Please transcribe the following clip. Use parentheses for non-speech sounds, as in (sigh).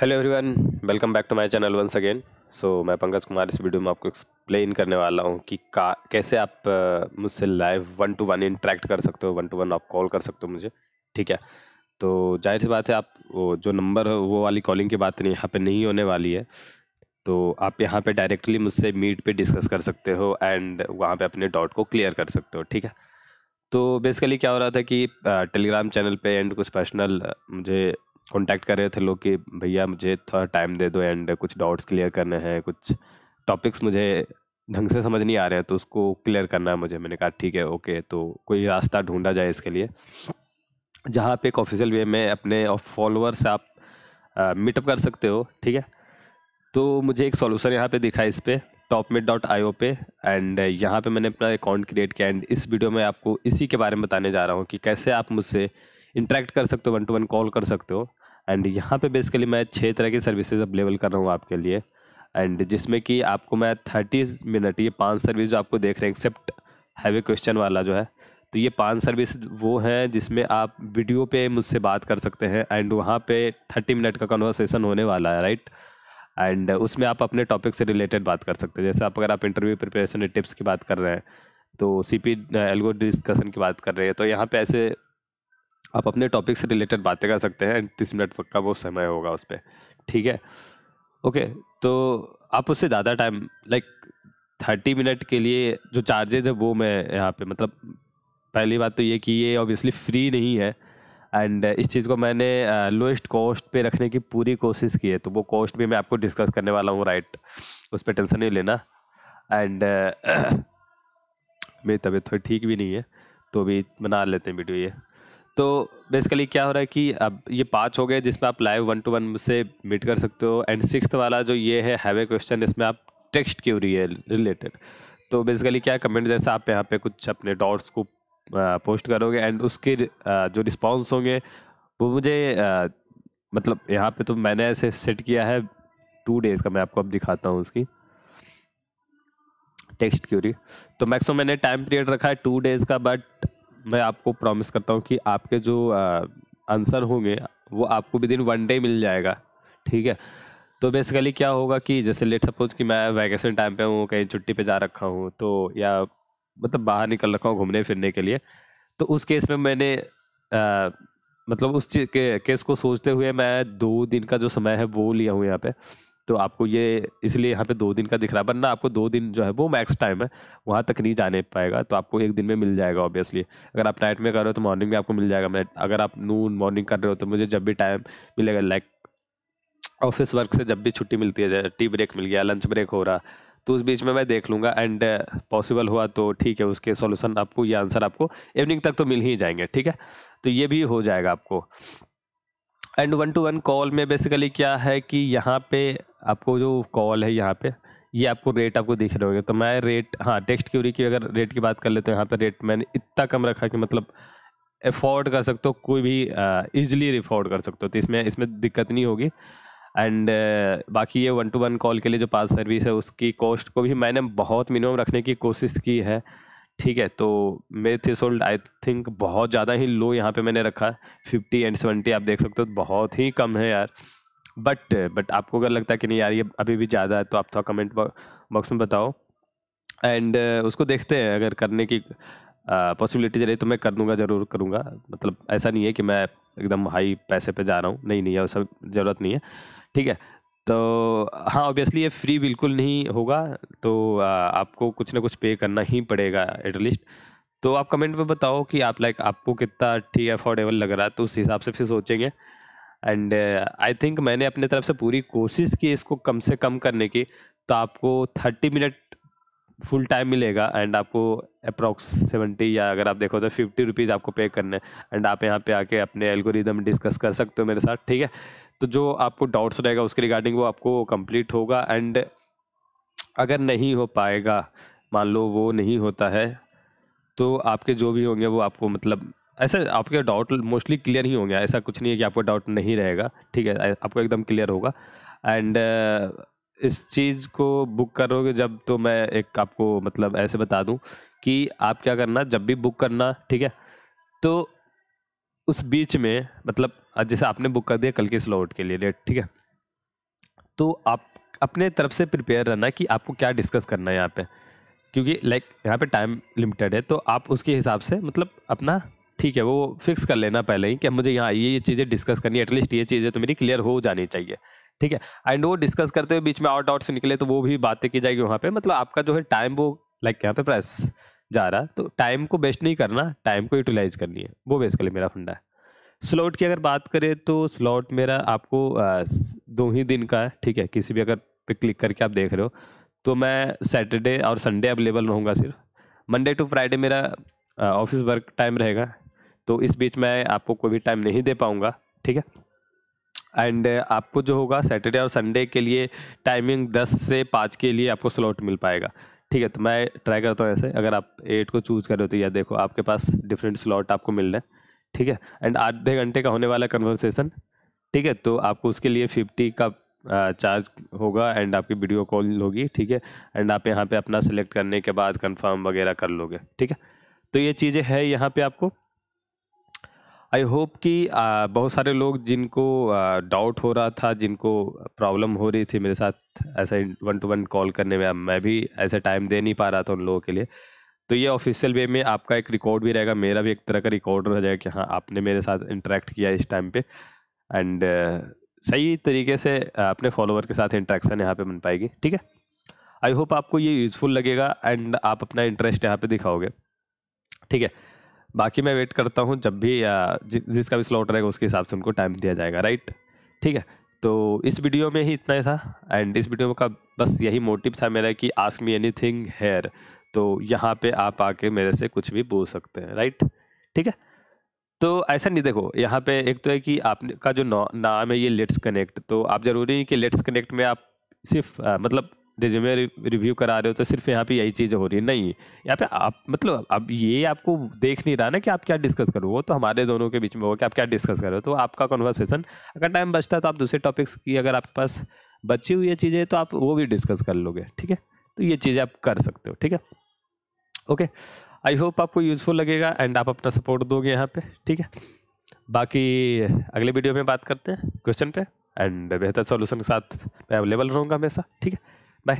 hello everyone welcome back to my channel once again so मैं पंकज कुमार इस video में आपको एक्सप्लेन करने वाला हूँ कि का कैसे आप मुझसे live one to one interact कर सकते हो वन टू वन आप कॉल कर सकते हो मुझे ठीक है तो जाहिर सी बात है आप वो जो नंबर है वो वाली कॉलिंग की बात नहीं यहाँ पर नहीं होने वाली है तो आप यहाँ पर डायरेक्टली मुझसे मीट पर डिस्कस कर सकते हो एंड वहाँ पर अपने डाउट को क्लियर कर सकते हो ठीक है तो बेसिकली क्या हो रहा था कि टेलीग्राम चैनल पे एंड कुछ पर्सनल मुझे कॉन्टैक्ट कर रहे थे लोग कि भैया मुझे थोड़ा टाइम दे दो एंड कुछ डाउट्स क्लियर करने हैं कुछ टॉपिक्स मुझे ढंग से समझ नहीं आ रहे हैं तो उसको क्लियर करना है मुझे मैंने कहा ठीक है ओके तो कोई रास्ता ढूंढा जाए इसके लिए जहाँ पे एक ऑफिशियल वे में अपने फॉलोअर्स आप मीटअप कर सकते हो ठीक है तो मुझे एक सॉल्यूशन यहाँ पे दिखा इस पर टॉप मिट डॉट आई ओ पे एंड यहाँ पे मैंने अपना अकाउंट क्रिएट किया एंड इस वीडियो में आपको इसी के बारे में बताने जा रहा हूँ कि कैसे आप मुझसे इंटरेक्ट कर सकते हो वन टू वन कॉल कर सकते हो एंड यहाँ पे बेसिकली मैं छः तरह की सर्विसेज अवेलेबल कर रहा हूँ आपके लिए एंड जिसमें कि आपको मैं थर्टी मिनट ये पांच सर्विस जो आपको देख रहे हैं एक्सेप्ट हैवी क्वेश्चन वाला जो है तो ये पांच सर्विस वो हैं जिसमें आप वीडियो पे मुझसे बात कर सकते हैं एंड वहाँ पे थर्टी मिनट का कन्वर्सेशन होने वाला है राइट एंड उसमें आप अपने टॉपिक से रिलेटेड बात कर सकते हैं जैसे आप अगर आप इंटरव्यू प्रिपरेशन टिप्स की बात कर रहे हैं तो सी पी एल्गो डिस्कशन की बात कर रहे हैं तो यहाँ पे ऐसे आप अपने टॉपिक से रिलेटेड बातें कर सकते हैं एंड तीस मिनट तक का वो समय होगा उस पर ठीक है ओके तो आप उससे ज़्यादा टाइम लाइक थर्टी मिनट के लिए जो चार्जेज है वो मैं यहाँ पे मतलब पहली बात तो ये कि ये ऑब्वियसली फ्री नहीं है एंड इस चीज़ को मैंने लोएस्ट कॉस्ट पे रखने की पूरी कोशिश की है तो वो कॉस्ट भी मैं आपको डिस्कस करने वाला हूँ राइट उस पर टेंशन नहीं लेना एंड (coughs) मेरी तबीयत थोड़ी ठीक भी नहीं है तो भी बना लेते हैं वीडियो ये तो बेसिकली क्या हो रहा है कि अब ये पाँच हो गए जिसमें आप लाइव वन टू वन से मीट कर सकते हो एंड सिक्स वाला जो ये है हैवे क्वेश्चन इसमें आप टेक्स्ट क्यूरी है रिलेटेड तो बेसिकली क्या कमेंट जैसे आप यहाँ पे कुछ अपने डॉट्स को पोस्ट करोगे एंड उसके जो रिस्पॉन्स होंगे वो मुझे मतलब यहाँ पे तो मैंने ऐसे सेट किया है टू डेज़ का मैं आपको अब दिखाता हूँ उसकी टेक्स्ट क्यूरी तो मैक्सिमम मैंने टाइम पीरियड रखा है टू डेज़ का बट मैं आपको प्रॉमिस करता हूँ कि आपके जो आंसर होंगे वो आपको विद इन वन डे मिल जाएगा ठीक है तो बेसिकली क्या होगा कि जैसे लेट सपोज कि मैं वैकेशन टाइम पे हूँ कहीं छुट्टी पे जा रखा हूँ तो या मतलब बाहर निकल रखा हूँ घूमने फिरने के लिए तो उस केस में मैंने आ, मतलब उस के, केस को सोचते हुए मैं दो दिन का जो समय है वो लिया हूँ यहाँ पर तो आपको ये इसलिए यहाँ पे दो दिन का दिख रहा है वरना आपको दो दिन जो है वो मैक्स टाइम है वहाँ तक नहीं जाने पाएगा तो आपको एक दिन में मिल जाएगा ऑब्वियसली अगर आप नाइट में कर रहे हो तो मॉर्निंग में आपको मिल जाएगा मैं अगर आप नून मॉर्निंग कर रहे हो तो मुझे जब भी टाइम मिलेगा लाइक ऑफिस वर्क से जब भी छुट्टी मिलती है टी ब्रेक मिल गया लंच ब्रेक हो रहा तो उस बीच में मैं देख लूँगा एंड पॉसिबल uh, हुआ तो ठीक है उसके सॉल्यूशन आपको ये आंसर आपको इवनिंग तक तो मिल ही जाएंगे ठीक है तो ये भी हो जाएगा आपको and one to one call में बेसिकली क्या है कि यहाँ पे आपको जो कॉल है यहाँ पे ये आपको रेट आपको दिख रहे होंगे तो मैं रेट हाँ टेक्स्ट क्यूरी की अगर रेट की बात कर लेते हैं यहाँ पे रेट मैंने इतना कम रखा कि मतलब अफोर्ड कर सकते हो कोई भी ईजिली अफोर्ड कर सकते हो तो इसमें इसमें दिक्कत नहीं होगी एंड uh, बाकी ये वन टू वन कॉल के लिए जो पास सर्विस है उसकी कॉस्ट को भी मैंने बहुत मिनिमम रखने की कोशिश की है ठीक है तो मेरे थ्रेसोल्ड आई थिंक बहुत ज़्यादा ही लो यहाँ पे मैंने रखा है फिफ्टी एंड सेवेंटी आप देख सकते हो तो बहुत ही कम है यार बट बट आपको अगर लगता है कि नहीं यार ये अभी भी ज़्यादा है तो आप थोड़ा कमेंट बॉक्स में बताओ एंड uh, उसको देखते हैं अगर करने की पॉसिबिलिटी uh, रही तो मैं कर दूंगा ज़रूर करूँगा मतलब ऐसा नहीं है कि मैं एकदम हाई पैसे पे जा रहा हूँ नहीं नहीं है सब ज़रूरत नहीं है ठीक है तो हाँ ऑब्वियसली ये फ्री बिल्कुल नहीं होगा तो आपको कुछ ना कुछ पे करना ही पड़ेगा एटलीस्ट तो आप कमेंट में बताओ कि आप लाइक आपको कितना ठीक अफोर्डेबल लग रहा है तो उस हिसाब से फिर सोचेंगे एंड आई थिंक मैंने अपने तरफ से पूरी कोशिश की इसको कम से कम करने की तो आपको थर्टी मिनट फुल टाइम मिलेगा एंड आपको अप्रॉक्स सेवेंटी या अगर आप देखो तो फिफ्टी रुपीज़ आपको पे करने एंड आप यहाँ पे आके अपने एल्गोरिदम डिस्कस कर सकते हो मेरे साथ ठीक है तो जो आपको डाउट्स रहेगा उसके रिगार्डिंग वो आपको कंप्लीट होगा एंड अगर नहीं हो पाएगा मान लो वो नहीं होता है तो आपके जो भी होंगे वो आपको मतलब ऐसा आपके डाउट मोस्टली क्लियर ही होंगे ऐसा कुछ नहीं है कि आपका डाउट नहीं रहेगा ठीक है आपको एकदम क्लियर होगा एंड इस चीज़ को बुक करोगे जब तो मैं एक आपको मतलब ऐसे बता दूं कि आप क्या करना जब भी बुक करना ठीक है तो उस बीच में मतलब जैसे आपने बुक कर दिया कल के स्लॉट के लिए डेट ठीक है तो आप अपने तरफ से प्रिपेयर रहना कि आपको क्या डिस्कस करना है यहाँ पे क्योंकि लाइक यहाँ पे टाइम लिमिटेड है तो आप उसके हिसाब से मतलब अपना ठीक है वो फिक्स कर लेना पहले ही कि मुझे यहाँ ये ये चीज़ें डिस्कस करनी है एटलीस्ट ये चीज़ें तो मेरी क्लियर हो जानी चाहिए ठीक है एंड वो डिस्कस करते हुए बीच में आउट आउट से निकले तो वो भी बातें की जाएगी वहाँ पे मतलब आपका जो है टाइम वो लाइक यहाँ पे प्रेस जा रहा तो टाइम को वेस्ट नहीं करना टाइम को यूटिलाइज करनी है वो बेसिकली मेरा फंडा है स्लॉट की अगर बात करें तो स्लॉट मेरा आपको दो ही दिन का है ठीक है किसी भी अगर पे क्लिक करके आप देख रहे हो तो मैं सैटरडे और संडे अवेलेबल रहूँगा सिर्फ मंडे टू फ्राइडे मेरा ऑफिस वर्क टाइम रहेगा तो इस बीच मैं आपको कोई भी टाइम नहीं दे पाऊँगा ठीक है एंड आपको जो होगा सैटरडे और संडे के लिए टाइमिंग दस से पाँच के लिए आपको स्लॉट मिल पाएगा ठीक है तो मैं ट्राई करता हूँ ऐसे अगर आप एट को चूज़ कर रहे हो तो या देखो आपके पास डिफरेंट स्लॉट आपको मिल रहे हैं ठीक है एंड आधे घंटे का होने वाला कन्वर्सेशन ठीक है तो आपको उसके लिए फिफ्टी का चार्ज होगा एंड आपकी वीडियो कॉल होगी ठीक है एंड आप यहाँ पे अपना सेलेक्ट करने के बाद कंफर्म वगैरह कर लोगे ठीक है तो ये चीज़ें है यहाँ पे आपको आई होप कि बहुत सारे लोग जिनको डाउट हो रहा था जिनको प्रॉब्लम हो रही थी मेरे साथ ऐसे वन टू वन कॉल करने में मैं भी ऐसे टाइम दे नहीं पा रहा था उन लोगों के लिए तो ये ऑफिशियल वे में आपका एक रिकॉर्ड भी रहेगा मेरा भी एक तरह का रिकॉर्ड रह जाएगा कि हाँ आपने मेरे साथ इंटरेक्ट किया इस टाइम पे एंड सही तरीके से अपने फॉलोवर के साथ इंटरेक्शन यहाँ पे बन पाएगी ठीक है आई होप आपको ये यूज़फुल लगेगा एंड आप अपना इंटरेस्ट यहाँ पे दिखाओगे ठीक है बाकी मैं वेट करता हूँ जब भी जि, जिसका भी स्लॉट रहेगा उसके हिसाब से उनको टाइम दिया जाएगा राइट ठीक है तो इस वीडियो में ही इतना ही था एंड इस वीडियो का बस यही मोटिव था मेरा कि ask me anything here तो यहाँ पे आप आके मेरे से कुछ भी बोल सकते हैं राइट ठीक है तो ऐसा नहीं देखो यहाँ पे एक तो है कि आपका जो नाम है ये लेट्स कनेक्ट तो आप ज़रूरी है कि लेट्स कनेक्ट में आप सिर्फ मतलब रिज्यूमे रिव्यू करा रहे हो तो सिर्फ यहाँ पे यही चीज़ हो रही है नहीं यहाँ पे आप मतलब अब ये आपको देख नहीं रहा ना कि आप क्या डिस्कस करो वो तो हमारे दोनों के बीच में हो कि आप क्या डिस्कस करो तो आपका कॉन्वर्सेशन अगर टाइम बचता है तो आप दूसरे टॉपिक्स की अगर आपके पास बची हुई है चीज़ें तो आप वो भी डिस्कस कर लोगे ठीक है तो ये चीज़ें आप कर सकते हो ठीक है ओके आई होप आपको यूज़फुल लगेगा एंड आप अपना सपोर्ट दोगे यहाँ पे ठीक है बाकी अगले वीडियो में बात करते हैं क्वेश्चन पे एंड बेहतर सॉल्यूशन के साथ मैं अवेलेबल रहूँगा हमेशा ठीक है 来。